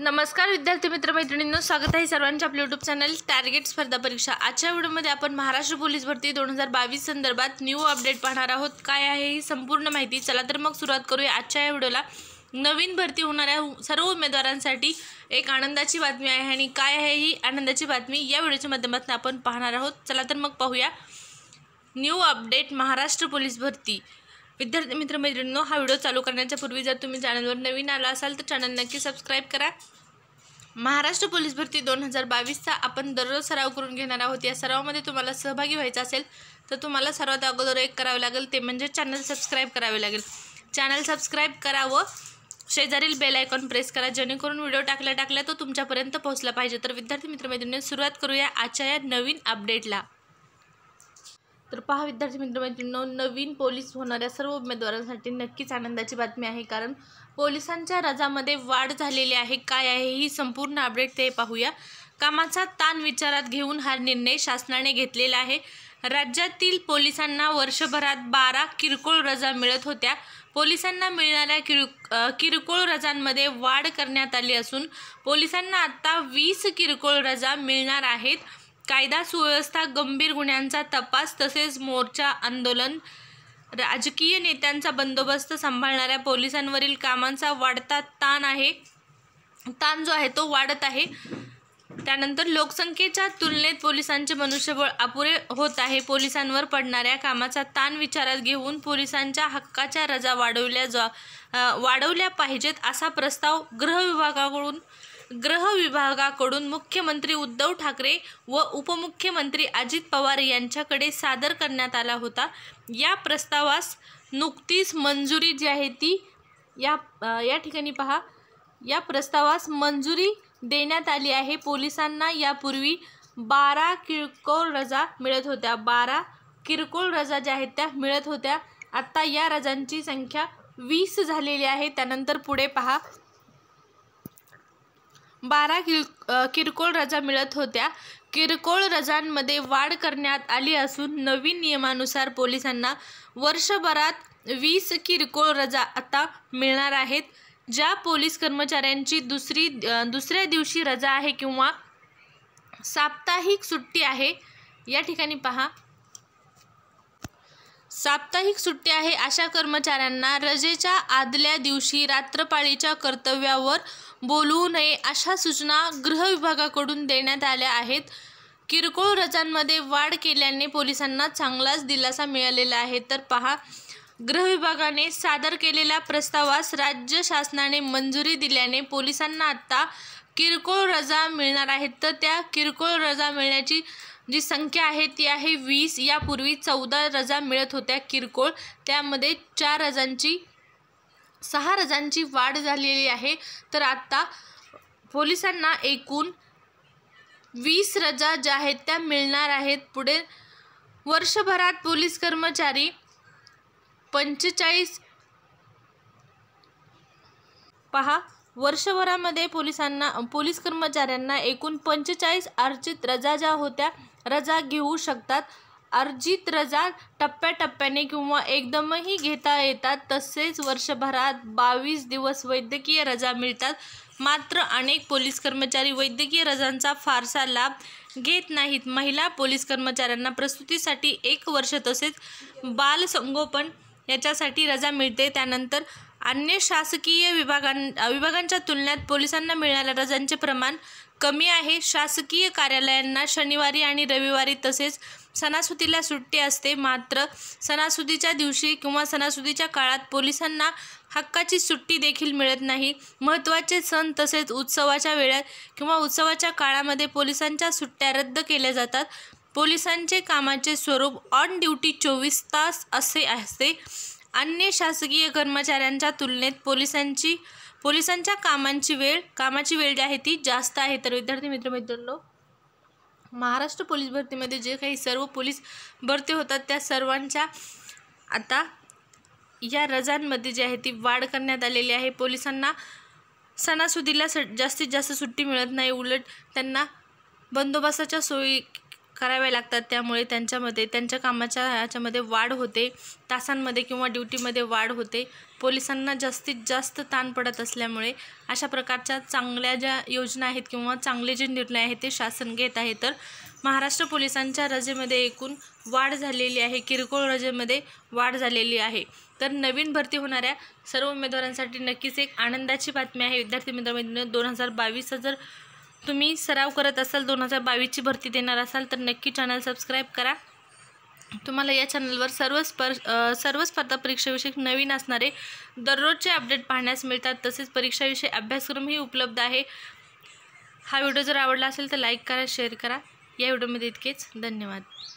नमस्कार विद्यार्थी मित्र मैत्रिणींनो स्वागत आहे सर्वांचे आपल्या यूट्यूब चॅनल टार्गेट स्पर्धा परीक्षा आजच्या व्हिडिओमध्ये आपण महाराष्ट्र पोलीस भरती दोन हजार बावीस संदर्भात न्यू अपडेट पाहणार आहोत काय आहे ही संपूर्ण माहिती चला तर मग सुरुवात करूया आजच्या या व्हिडिओला नवीन भरती होणाऱ्या सर्व उमेदवारांसाठी एक आनंदाची बातमी आहे आणि काय आहे ही आनंदाची बातमी या व्हिडिओच्या माध्यमातून आपण पाहणार आहोत चला तर मग पाहूया न्यू अपडेट महाराष्ट्र पोलीस भरती विद्यार्थी मित्र मैत्रिणींनो हा व्हिडिओ चालू करण्याच्या पूर्वी जर तुम्ही चॅनलवर नवीन आला असाल तर चॅनल नक्की सबस्क्राईब करा महाराष्ट्र पोलीस भरती दोन हजार बावीसचा आपण दररोज सराव करून घेणार आहोत या सरावामध्ये तुम्हाला सहभागी व्हायचा असेल तर तुम्हाला सर्वात अगोदर एक करावं लागेल ते म्हणजे चॅनल सबस्क्राईब करावे लागेल चॅनल सबस्क्राईब करावं शेजारील बेल आयकॉन प्रेस करा जेणेकरून व्हिडिओ टाकल्या टाकल्या तो तुमच्यापर्यंत पोहोचला पाहिजे तर विद्यार्थी मित्रमैत्रिणी सुरुवात करूया आजच्या या नवीन अपडेटला तर पहा विद्यार्थी मित्रमैत्रिण नवीन पोलीस होणाऱ्या सर्व उमेदवारांसाठी नक्कीच आनंदाची बातमी आहे कारण पोलिसांच्या रजामध्ये वाढ झालेली आहे काय आहे ही संपूर्ण अपडेट ते पाहूया कामाचा ताण विचारात घेऊन हा निर्णय शासनाने घेतलेला आहे राज्यातील पोलिसांना वर्षभरात बारा किरकोळ रजा मिळत होत्या पोलिसांना मिळणाऱ्या किर किरकोळ रजांमध्ये वाढ करण्यात आली असून पोलिसांना आत्ता वीस किरकोळ रजा मिळणार आहेत कायदा सुव्यवस्था गंभीर गुन्ह्यांचा तपास तसेच मोर्चा आंदोलन राजकीय नेत्यांचा बंदोबस्त सांभाळणाऱ्या पोलिसांवरील कामांचा वाढता ताण आहे ताण जो आहे तो वाढत आहे त्यानंतर लोकसंख्येच्या तुलनेत पोलिसांचे मनुष्यबळ अपुरे होत आहे पोलिसांवर पडणाऱ्या कामाचा ताण विचारात घेऊन पोलिसांच्या हक्काच्या रजा वाढवल्या जा वाढवल्या पाहिजेत असा प्रस्ताव गृह विभागाकडून ग्रह विभागाकडून मुख्यमंत्री उद्धव ठाकरे व उपमुख्यमंत्री अजित पवार यांच्याकडे सादर करण्यात आला होता या प्रस्तावास नुकतीच मंजुरी जी आहे ती या या ठिकाणी पहा या प्रस्तावास मंजुरी देण्यात आली आहे पोलिसांना यापूर्वी बारा किरकोळ रजा मिळत होत्या बारा किरकोळ रजा ज्या आहेत त्या मिळत होत्या आत्ता या रजांची संख्या वीस झालेली आहे त्यानंतर पुढे पहा बारा किल किरकोळ रजा मिळत होत्या किरकोळ रजांमध्ये वाढ करण्यात आली असून नवीन नियमानुसार पोलिसांना वर्षभरात वीस किरकोळ रजा आता मिळणार आहेत ज्या पोलीस कर्मचाऱ्यांची दुसरी दुसऱ्या दिवशी रजा आहे किंवा साप्ताहिक सुट्टी आहे या ठिकाणी पहा साप्ताहिक सुट्टी आहे अशा कर्मचाऱ्यांना रजेच्या आदल्या दिवशी रात्रपाळीच्या कर्तव्यावर बोलू नये अशा सूचना गृह विभागाकडून देण्यात आल्या आहेत किरकोळ रजांमध्ये वाढ केल्याने पोलिसांना चांगलाच दिलासा मिळालेला आहे तर पहा गृह विभागाने सादर केलेल्या प्रस्तावास राज्य शासनाने मंजुरी दिल्याने पोलिसांना आत्ता किरकोळ रजा मिळणार आहेत तर त्या किरकोळ रजा मिळण्याची जी संख्या आहे ती आहे वीस यापूर्वी चौदा रजा मिळत होत्या किरकोळ त्यामध्ये चार रजांची सहा रजांची वाढ झालेली आहे तर आता पोलिसांना एकूण वीस रजा ज्या आहेत त्या मिळणार आहेत पुढे वर्षभरात पोलीस कर्मचारी पंचेचाळीस पहा वर्षभरामध्ये पोलिसांना पोलीस कर्मचाऱ्यांना एकूण पंचेचाळीस अर्जित रजा ज्या होत्या रजा घेऊ शकतात अर्जित रजा टप्प्याटप्प्याने किंवा एकदमही घेता येतात तसेच वर्षभरात बावीस दिवस वैद्यकीय रजा मिळतात मात्र अनेक पोलीस कर्मचारी वैद्यकीय रजांचा फारसा लाभ घेत नाहीत महिला पोलीस कर्मचाऱ्यांना प्रसूतीसाठी एक वर्ष तसेच बालसंगोपन याच्यासाठी रजा मिळते त्यानंतर अन्य शासकीय विभागां विभागांच्या तुलनेत पोलिसांना मिळणाऱ्या रजांचे प्रमाण कमी आहे शासकीय कार्यालयांना शनिवारी आणि रविवारी तसेच सणासुदीला सुट्टी असते मात्र सणासुदीच्या दिवशी किंवा सणासुदीच्या काळात पोलिसांना हक्काची सुट्टी देखील मिळत नाही महत्त्वाचे सण तसेच उत्सवाच्या वेळेत किंवा उत्सवाच्या काळामध्ये पोलिसांच्या सुट्ट्या रद्द केल्या जातात पोलिसांचे कामाचे स्वरूप ऑन ड्युटी चोवीस तास असे असते अन्य शासकीय कर्मचाऱ्यांच्या तुलनेत पोलिसांची पोलिसांच्या कामांची वेळ कामाची वेळ जी आहे ती जास्त आहे तर विद्यार्थी मित्र मित्रांनो महाराष्ट्र पोलीस भरतीमध्ये जे काही सर्व पोलीस भरती होतात त्या सर्वांच्या आता या रजांमध्ये जे आहे ती वाढ करण्यात आलेली आहे पोलिसांना सणासुदीला स जास्तीत जास्त सुट्टी मिळत नाही उलट त्यांना बंदोबस्ताच्या सोयी कराव्या लागतात त्यामुळे त्यांच्यामध्ये त्यांच्या कामाच्या ह्याच्यामध्ये वाढ होते तासांमध्ये किंवा ड्युटीमध्ये वाढ होते पोलिसांना जास्तीत जास्त ताण पडत असल्यामुळे अशा प्रकारच्या चांगल्या ज्या योजना आहेत किंवा चांगले जे निर्णय आहेत ते शासन घेत आहे तर महाराष्ट्र पोलिसांच्या रजेमध्ये एकूण वाढ झालेली आहे किरकोळ रजेमध्ये वाढ झालेली आहे तर नवीन भरती होणाऱ्या सर्व उमेदवारांसाठी नक्कीच एक आनंदाची बातमी आहे विद्यार्थी मित्रमैत्रिणी दोन हजार बावीसचा जर तुम्ही सराव करत असाल दोन हजार बावीसची भरती देणार असाल तर नक्की चॅनल सबस्क्राईब करा तुम्हाला या चॅनलवर सर्व स्पर् सर्व स्पर्धा परीक्षेविषयी नवीन असणारे दररोजचे अपडेट पाहण्यास मिळतात तसेच परीक्षाविषयी अभ्यासक्रमही उपलब्ध आहे हा व्हिडिओ जर आवडला असेल तर लाईक करा शेअर करा या व्हिडिओमध्ये इतकेच धन्यवाद